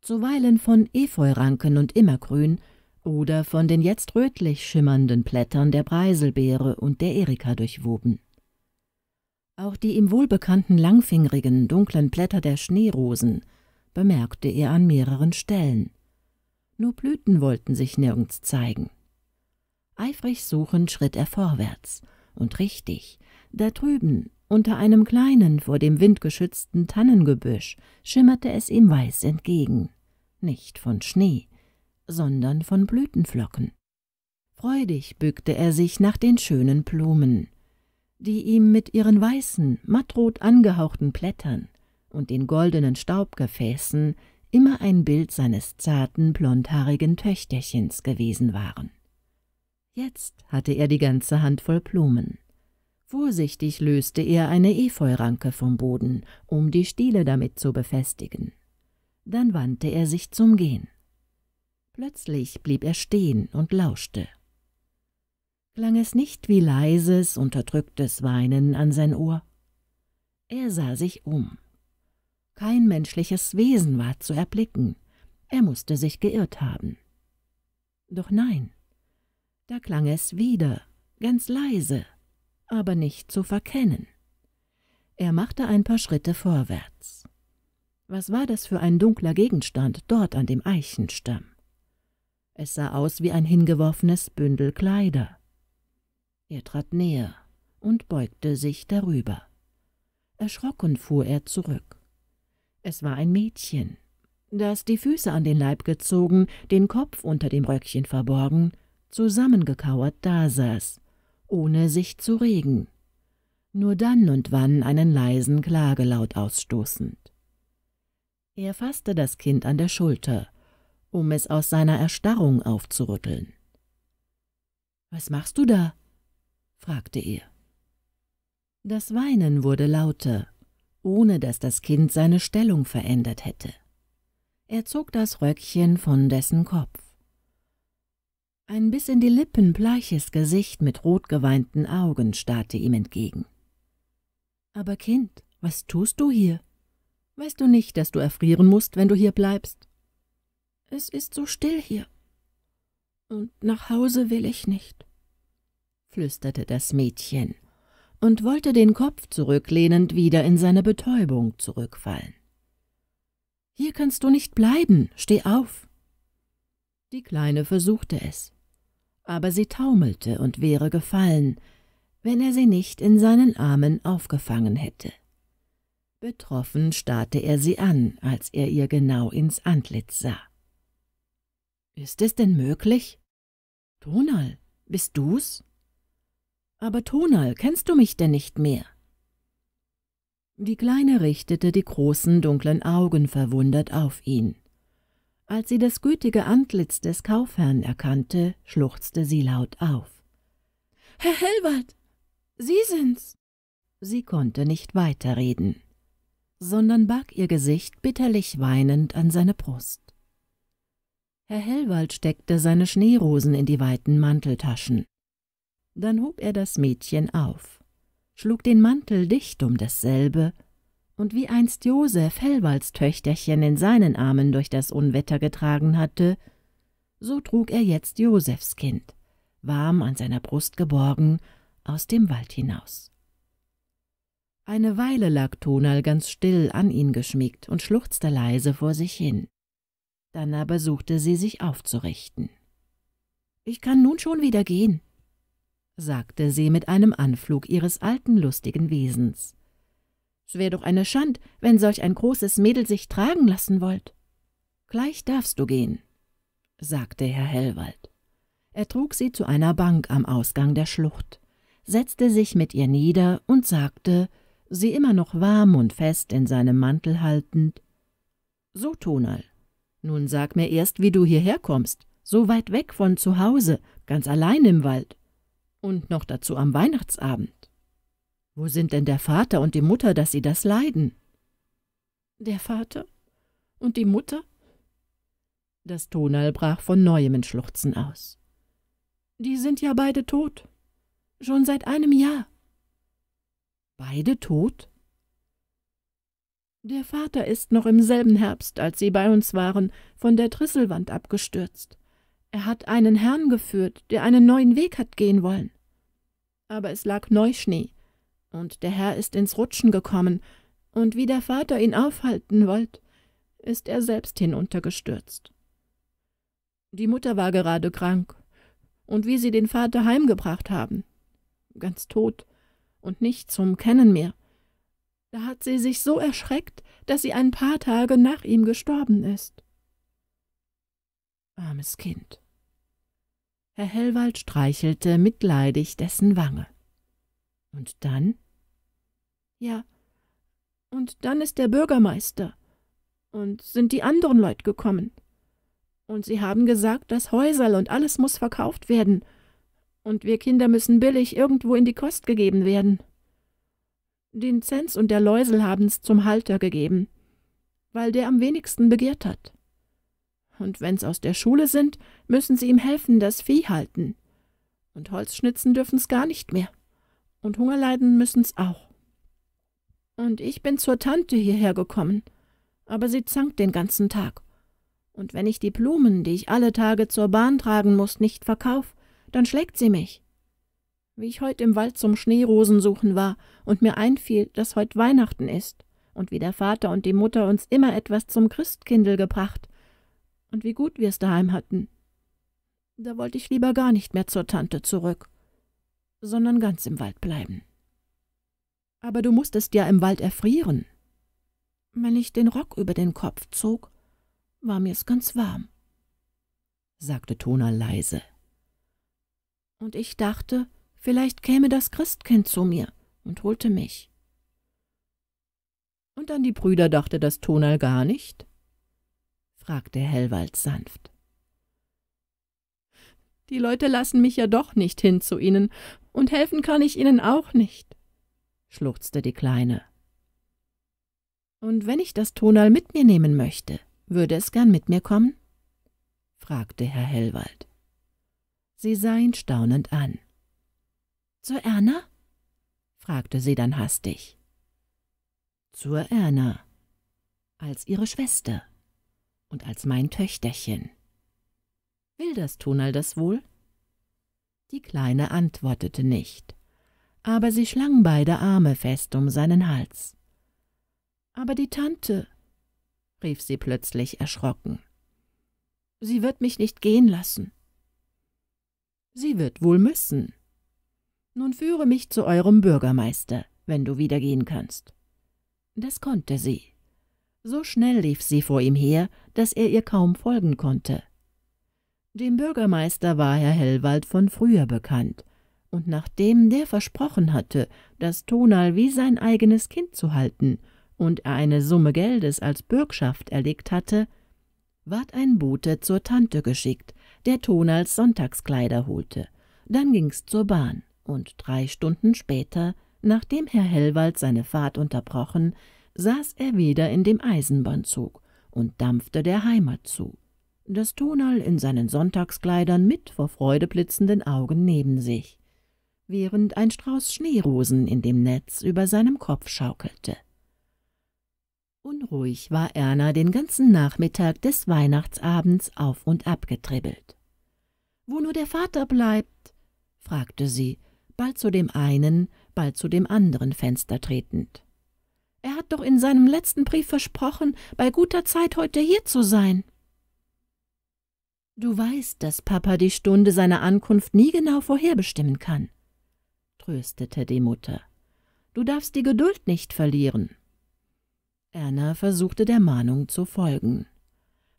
zuweilen von Efeuranken und immergrün oder von den jetzt rötlich schimmernden Blättern der Breiselbeere und der Erika durchwoben. Auch die ihm wohlbekannten langfingrigen, dunklen Blätter der Schneerosen bemerkte er an mehreren Stellen. Nur Blüten wollten sich nirgends zeigen. Eifrig suchend schritt er vorwärts – und richtig, da drüben, unter einem kleinen, vor dem Wind geschützten Tannengebüsch, schimmerte es ihm weiß entgegen, nicht von Schnee, sondern von Blütenflocken. Freudig bückte er sich nach den schönen Blumen, die ihm mit ihren weißen, mattrot angehauchten Blättern und den goldenen Staubgefäßen immer ein Bild seines zarten, blondhaarigen Töchterchens gewesen waren. Jetzt hatte er die ganze Hand voll Blumen. Vorsichtig löste er eine Efeuranke vom Boden, um die Stiele damit zu befestigen. Dann wandte er sich zum Gehen. Plötzlich blieb er stehen und lauschte. Klang es nicht wie leises, unterdrücktes Weinen an sein Ohr? Er sah sich um. Kein menschliches Wesen war zu erblicken. Er musste sich geirrt haben. Doch nein, da klang es wieder, ganz leise, aber nicht zu verkennen. Er machte ein paar Schritte vorwärts. Was war das für ein dunkler Gegenstand dort an dem Eichenstamm? Es sah aus wie ein hingeworfenes Bündel Kleider. Er trat näher und beugte sich darüber. Erschrocken fuhr er zurück. Es war ein Mädchen, das die Füße an den Leib gezogen, den Kopf unter dem Röckchen verborgen zusammengekauert dasaß, ohne sich zu regen, nur dann und wann einen leisen Klagelaut ausstoßend. Er fasste das Kind an der Schulter, um es aus seiner Erstarrung aufzurütteln. Was machst du da? fragte er. Das Weinen wurde lauter, ohne dass das Kind seine Stellung verändert hätte. Er zog das Röckchen von dessen Kopf. Ein bis in die Lippen bleiches Gesicht mit rotgeweinten Augen starrte ihm entgegen. »Aber Kind, was tust du hier? Weißt du nicht, dass du erfrieren musst, wenn du hier bleibst?« »Es ist so still hier. Und nach Hause will ich nicht«, flüsterte das Mädchen und wollte den Kopf zurücklehnend wieder in seine Betäubung zurückfallen. »Hier kannst du nicht bleiben, steh auf!« Die Kleine versuchte es, aber sie taumelte und wäre gefallen, wenn er sie nicht in seinen Armen aufgefangen hätte. Betroffen starrte er sie an, als er ihr genau ins Antlitz sah. »Ist es denn möglich? Tonal, bist du's?« »Aber Tonal, kennst du mich denn nicht mehr?« Die Kleine richtete die großen, dunklen Augen verwundert auf ihn. Als sie das gütige Antlitz des Kaufherrn erkannte, schluchzte sie laut auf. »Herr Helwert, Sie sind's!« Sie konnte nicht weiterreden, sondern barg ihr Gesicht bitterlich weinend an seine Brust. Herr Hellwald steckte seine Schneerosen in die weiten Manteltaschen. Dann hob er das Mädchen auf, schlug den Mantel dicht um dasselbe und wie einst Josef Hellwalds Töchterchen in seinen Armen durch das Unwetter getragen hatte, so trug er jetzt Josefs Kind, warm an seiner Brust geborgen, aus dem Wald hinaus. Eine Weile lag Tonal ganz still an ihn geschmiegt und schluchzte leise vor sich hin. Dann aber suchte sie, sich aufzurichten. »Ich kann nun schon wieder gehen«, sagte sie mit einem Anflug ihres alten lustigen Wesens. Es wäre doch eine Schand, wenn solch ein großes Mädel sich tragen lassen wollt. Gleich darfst du gehen, sagte Herr Hellwald. Er trug sie zu einer Bank am Ausgang der Schlucht, setzte sich mit ihr nieder und sagte, sie immer noch warm und fest in seinem Mantel haltend, »So, Tonal, nun sag mir erst, wie du hierher kommst, so weit weg von zu Hause, ganz allein im Wald, und noch dazu am Weihnachtsabend.« wo sind denn der Vater und die Mutter, dass sie das leiden? Der Vater und die Mutter? Das Tonal brach von neuem in Schluchzen aus. Die sind ja beide tot. Schon seit einem Jahr. Beide tot? Der Vater ist noch im selben Herbst, als sie bei uns waren, von der Trisselwand abgestürzt. Er hat einen Herrn geführt, der einen neuen Weg hat gehen wollen. Aber es lag Neuschnee, und der Herr ist ins Rutschen gekommen, und wie der Vater ihn aufhalten wollte, ist er selbst hinuntergestürzt. Die Mutter war gerade krank, und wie sie den Vater heimgebracht haben, ganz tot und nicht zum Kennen mehr, da hat sie sich so erschreckt, dass sie ein paar Tage nach ihm gestorben ist. Armes Kind. Herr Hellwald streichelte mitleidig dessen Wange. Und dann? Ja, und dann ist der Bürgermeister. Und sind die anderen Leute gekommen. Und sie haben gesagt, das Häuserl und alles muss verkauft werden. Und wir Kinder müssen billig irgendwo in die Kost gegeben werden. Den Zenz und der Läusel haben's zum Halter gegeben, weil der am wenigsten begehrt hat. Und wenn's aus der Schule sind, müssen sie ihm helfen, das Vieh halten. Und Holzschnitzen dürfen's gar nicht mehr. Und Hunger leiden müssen's auch. Und ich bin zur Tante hierher gekommen, aber sie zankt den ganzen Tag. Und wenn ich die Blumen, die ich alle Tage zur Bahn tragen muss, nicht verkauf, dann schlägt sie mich. Wie ich heute im Wald zum Schneerosen suchen war und mir einfiel, dass heute Weihnachten ist und wie der Vater und die Mutter uns immer etwas zum Christkindel gebracht und wie gut wir's daheim hatten. Da wollte ich lieber gar nicht mehr zur Tante zurück sondern ganz im Wald bleiben. Aber du musstest ja im Wald erfrieren. Wenn ich den Rock über den Kopf zog, war mir's ganz warm, sagte Tona leise. Und ich dachte, vielleicht käme das Christkind zu mir und holte mich. Und an die Brüder dachte das Tonal gar nicht? fragte Hellwald sanft. Die Leute lassen mich ja doch nicht hin zu ihnen, und helfen kann ich Ihnen auch nicht, schluchzte die Kleine. Und wenn ich das Tonal mit mir nehmen möchte, würde es gern mit mir kommen? fragte Herr Hellwald. Sie sah ihn staunend an. Zur Erna? fragte sie dann hastig. Zur Erna. Als ihre Schwester und als mein Töchterchen. Will das Tonal das wohl? Die Kleine antwortete nicht, aber sie schlang beide Arme fest um seinen Hals. »Aber die Tante«, rief sie plötzlich erschrocken, »sie wird mich nicht gehen lassen.« »Sie wird wohl müssen. Nun führe mich zu eurem Bürgermeister, wenn du wieder gehen kannst.« Das konnte sie. So schnell lief sie vor ihm her, dass er ihr kaum folgen konnte. Dem Bürgermeister war Herr Hellwald von früher bekannt, und nachdem der versprochen hatte, das Tonal wie sein eigenes Kind zu halten und er eine Summe Geldes als Bürgschaft erlegt hatte, ward ein Bote zur Tante geschickt, der Tonals Sonntagskleider holte. Dann ging's zur Bahn, und drei Stunden später, nachdem Herr Hellwald seine Fahrt unterbrochen, saß er wieder in dem Eisenbahnzug und dampfte der Heimat zu das Tonal in seinen Sonntagskleidern mit vor Freude blitzenden Augen neben sich, während ein Strauß Schneerosen in dem Netz über seinem Kopf schaukelte. Unruhig war Erna den ganzen Nachmittag des Weihnachtsabends auf und ab getribbelt. »Wo nur der Vater bleibt?« fragte sie, bald zu dem einen, bald zu dem anderen Fenster tretend. »Er hat doch in seinem letzten Brief versprochen, bei guter Zeit heute hier zu sein.« Du weißt, dass Papa die Stunde seiner Ankunft nie genau vorherbestimmen kann, tröstete die Mutter. Du darfst die Geduld nicht verlieren. Erna versuchte der Mahnung zu folgen.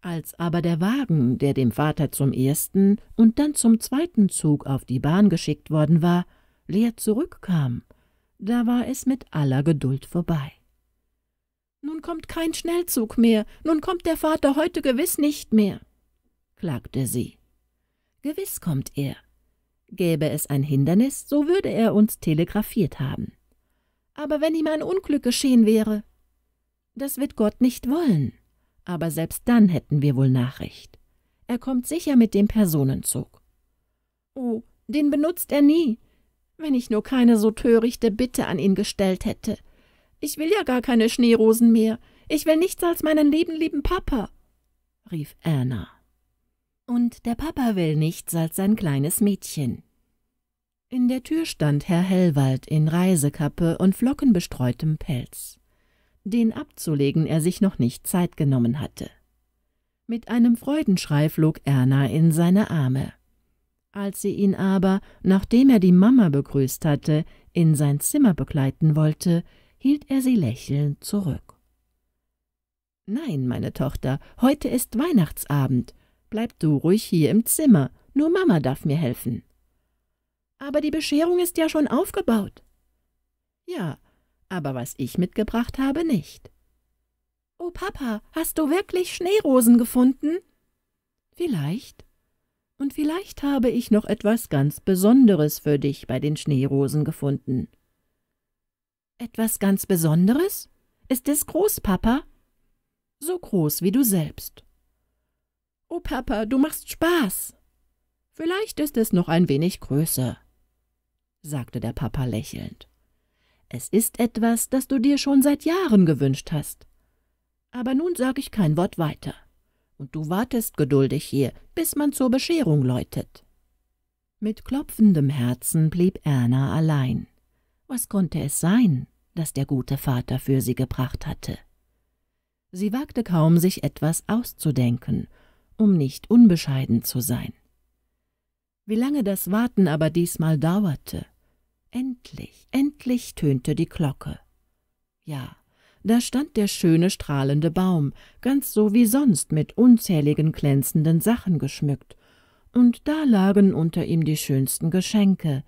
Als aber der Wagen, der dem Vater zum ersten und dann zum zweiten Zug auf die Bahn geschickt worden war, leer zurückkam, da war es mit aller Geduld vorbei. Nun kommt kein Schnellzug mehr, nun kommt der Vater heute gewiss nicht mehr, klagte sie. Gewiss kommt er. Gäbe es ein Hindernis, so würde er uns telegrafiert haben. Aber wenn ihm ein Unglück geschehen wäre. Das wird Gott nicht wollen. Aber selbst dann hätten wir wohl Nachricht. Er kommt sicher mit dem Personenzug. Oh, den benutzt er nie. Wenn ich nur keine so törichte Bitte an ihn gestellt hätte. Ich will ja gar keine Schneerosen mehr. Ich will nichts als meinen lieben, lieben Papa, rief Anna. Und der Papa will nichts als sein kleines Mädchen. In der Tür stand Herr Hellwald in Reisekappe und flockenbestreutem Pelz. Den abzulegen er sich noch nicht Zeit genommen hatte. Mit einem Freudenschrei flog Erna in seine Arme. Als sie ihn aber, nachdem er die Mama begrüßt hatte, in sein Zimmer begleiten wollte, hielt er sie lächelnd zurück. »Nein, meine Tochter, heute ist Weihnachtsabend Bleib du ruhig hier im Zimmer, nur Mama darf mir helfen. Aber die Bescherung ist ja schon aufgebaut. Ja, aber was ich mitgebracht habe, nicht. Oh Papa, hast du wirklich Schneerosen gefunden? Vielleicht. Und vielleicht habe ich noch etwas ganz Besonderes für dich bei den Schneerosen gefunden. Etwas ganz Besonderes? Ist es groß, Papa? So groß wie du selbst. Oh, Papa, du machst Spaß. Vielleicht ist es noch ein wenig größer, sagte der Papa lächelnd. Es ist etwas, das du dir schon seit Jahren gewünscht hast. Aber nun sage ich kein Wort weiter. Und du wartest geduldig hier, bis man zur Bescherung läutet. Mit klopfendem Herzen blieb Erna allein. Was konnte es sein, das der gute Vater für sie gebracht hatte? Sie wagte kaum, sich etwas auszudenken um nicht unbescheiden zu sein. Wie lange das Warten aber diesmal dauerte. Endlich, endlich tönte die Glocke. Ja, da stand der schöne strahlende Baum, ganz so wie sonst mit unzähligen glänzenden Sachen geschmückt, und da lagen unter ihm die schönsten Geschenke,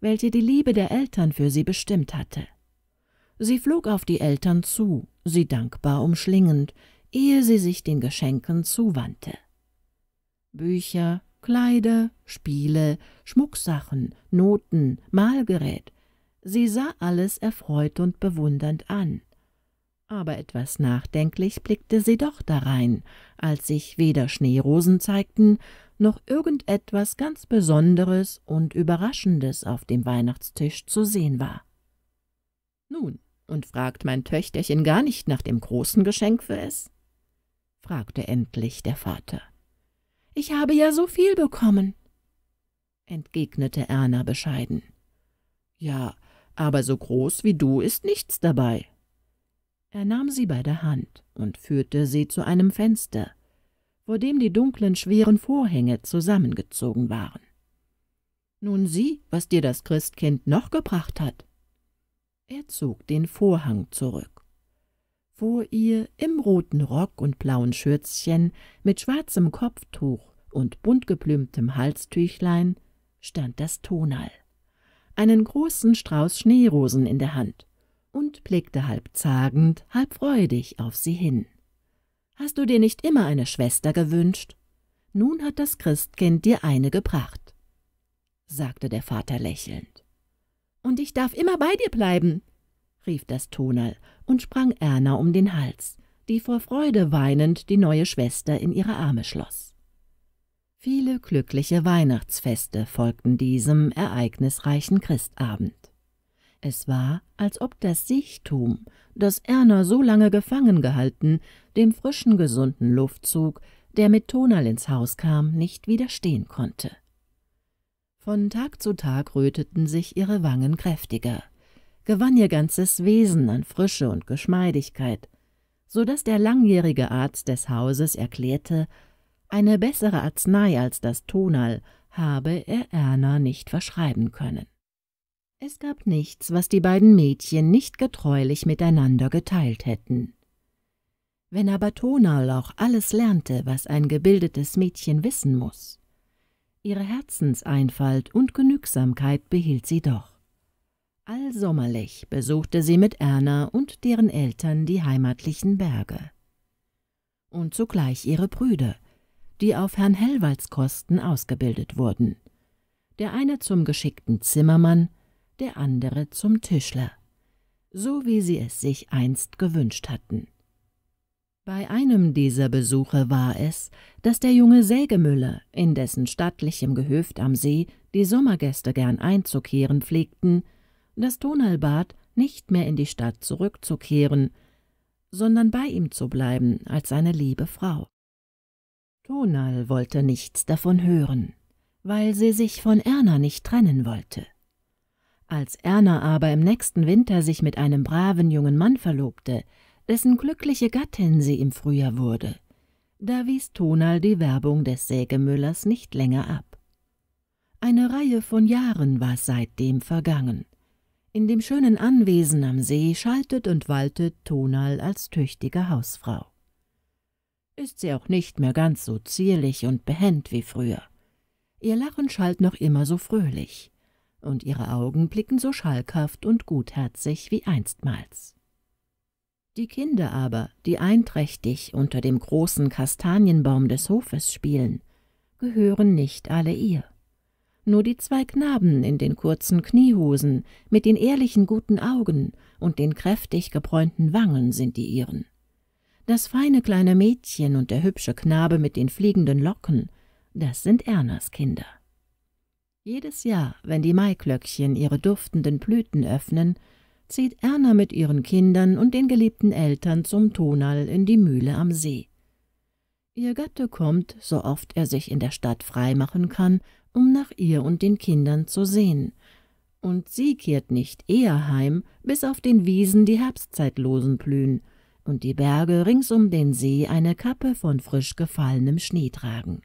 welche die Liebe der Eltern für sie bestimmt hatte. Sie flog auf die Eltern zu, sie dankbar umschlingend, ehe sie sich den Geschenken zuwandte. Bücher, Kleider, Spiele, Schmucksachen, Noten, Malgerät. Sie sah alles erfreut und bewundernd an. Aber etwas nachdenklich blickte sie doch darein, als sich weder Schneerosen zeigten, noch irgendetwas ganz Besonderes und Überraschendes auf dem Weihnachtstisch zu sehen war. Nun, und fragt mein Töchterchen gar nicht nach dem großen Geschenk für es? fragte endlich der Vater. Ich habe ja so viel bekommen, entgegnete Erna bescheiden. Ja, aber so groß wie du ist nichts dabei. Er nahm sie bei der Hand und führte sie zu einem Fenster, vor dem die dunklen, schweren Vorhänge zusammengezogen waren. Nun sieh, was dir das Christkind noch gebracht hat. Er zog den Vorhang zurück wo ihr im roten Rock und blauen Schürzchen mit schwarzem Kopftuch und buntgeblümtem Halstüchlein stand das Tonal, einen großen Strauß Schneerosen in der Hand und blickte halb zagend, halb freudig auf sie hin. Hast du dir nicht immer eine Schwester gewünscht? Nun hat das Christkind dir eine gebracht, sagte der Vater lächelnd. Und ich darf immer bei dir bleiben, rief das Tonal und sprang Erna um den Hals, die vor Freude weinend die neue Schwester in ihre Arme schloss. Viele glückliche Weihnachtsfeste folgten diesem ereignisreichen Christabend. Es war, als ob das Sichtum, das Erna so lange gefangen gehalten, dem frischen, gesunden Luftzug, der mit Tonal ins Haus kam, nicht widerstehen konnte. Von Tag zu Tag röteten sich ihre Wangen kräftiger, gewann ihr ganzes Wesen an Frische und Geschmeidigkeit, so daß der langjährige Arzt des Hauses erklärte, eine bessere Arznei als das Tonal habe er Erna nicht verschreiben können. Es gab nichts, was die beiden Mädchen nicht getreulich miteinander geteilt hätten. Wenn aber Tonal auch alles lernte, was ein gebildetes Mädchen wissen muß, ihre Herzenseinfalt und Genügsamkeit behielt sie doch. Allsommerlich besuchte sie mit Erna und deren Eltern die heimatlichen Berge. Und zugleich ihre Brüder, die auf Herrn Hellwalds Kosten ausgebildet wurden. Der eine zum geschickten Zimmermann, der andere zum Tischler, so wie sie es sich einst gewünscht hatten. Bei einem dieser Besuche war es, dass der junge Sägemüller, in dessen stattlichem Gehöft am See die Sommergäste gern einzukehren pflegten, das bat, nicht mehr in die Stadt zurückzukehren, sondern bei ihm zu bleiben als seine liebe Frau. Donal wollte nichts davon hören, weil sie sich von Erna nicht trennen wollte. Als Erna aber im nächsten Winter sich mit einem braven jungen Mann verlobte, dessen glückliche Gattin sie im Frühjahr wurde, da wies Tonal die Werbung des Sägemüllers nicht länger ab. Eine Reihe von Jahren war seitdem vergangen. In dem schönen Anwesen am See schaltet und waltet Tonal als tüchtige Hausfrau. Ist sie auch nicht mehr ganz so zierlich und behend wie früher. Ihr Lachen schallt noch immer so fröhlich, und ihre Augen blicken so schalkhaft und gutherzig wie einstmals. Die Kinder aber, die einträchtig unter dem großen Kastanienbaum des Hofes spielen, gehören nicht alle ihr nur die zwei Knaben in den kurzen Kniehosen mit den ehrlichen guten Augen und den kräftig gebräunten Wangen sind die ihren. Das feine kleine Mädchen und der hübsche Knabe mit den fliegenden Locken, das sind Ernas Kinder. Jedes Jahr, wenn die Maiklöckchen ihre duftenden Blüten öffnen, zieht Erna mit ihren Kindern und den geliebten Eltern zum Tonal in die Mühle am See. Ihr Gatte kommt, so oft er sich in der Stadt freimachen kann, um nach ihr und den Kindern zu sehen. Und sie kehrt nicht eher heim, bis auf den Wiesen die Herbstzeitlosen blühen und die Berge rings um den See eine Kappe von frisch gefallenem Schnee tragen.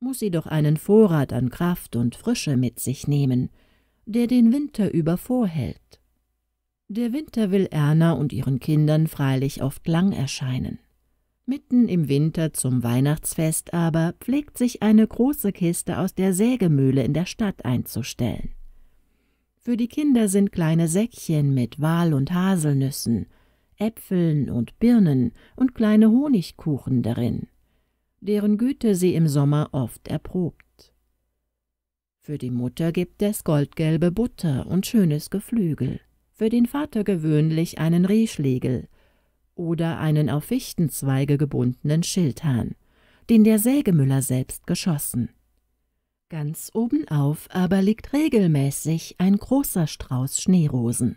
Muss sie doch einen Vorrat an Kraft und Frische mit sich nehmen, der den Winter über vorhält. Der Winter will Erna und ihren Kindern freilich oft lang erscheinen. Mitten im Winter zum Weihnachtsfest aber pflegt sich eine große Kiste aus der Sägemühle in der Stadt einzustellen. Für die Kinder sind kleine Säckchen mit Wal- und Haselnüssen, Äpfeln und Birnen und kleine Honigkuchen darin, deren Güte sie im Sommer oft erprobt. Für die Mutter gibt es goldgelbe Butter und schönes Geflügel, für den Vater gewöhnlich einen Rehschlegel oder einen auf Fichtenzweige gebundenen Schildhahn, den der Sägemüller selbst geschossen. Ganz obenauf aber liegt regelmäßig ein großer Strauß Schneerosen.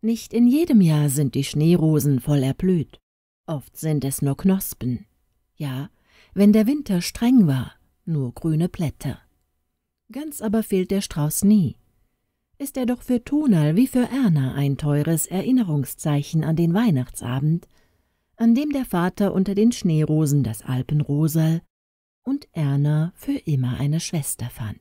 Nicht in jedem Jahr sind die Schneerosen voll erblüht, oft sind es nur Knospen. Ja, wenn der Winter streng war, nur grüne Blätter. Ganz aber fehlt der Strauß nie, ist er doch für Tonal wie für Erna ein teures Erinnerungszeichen an den Weihnachtsabend, an dem der Vater unter den Schneerosen das Alpenrosal und Erna für immer eine Schwester fand.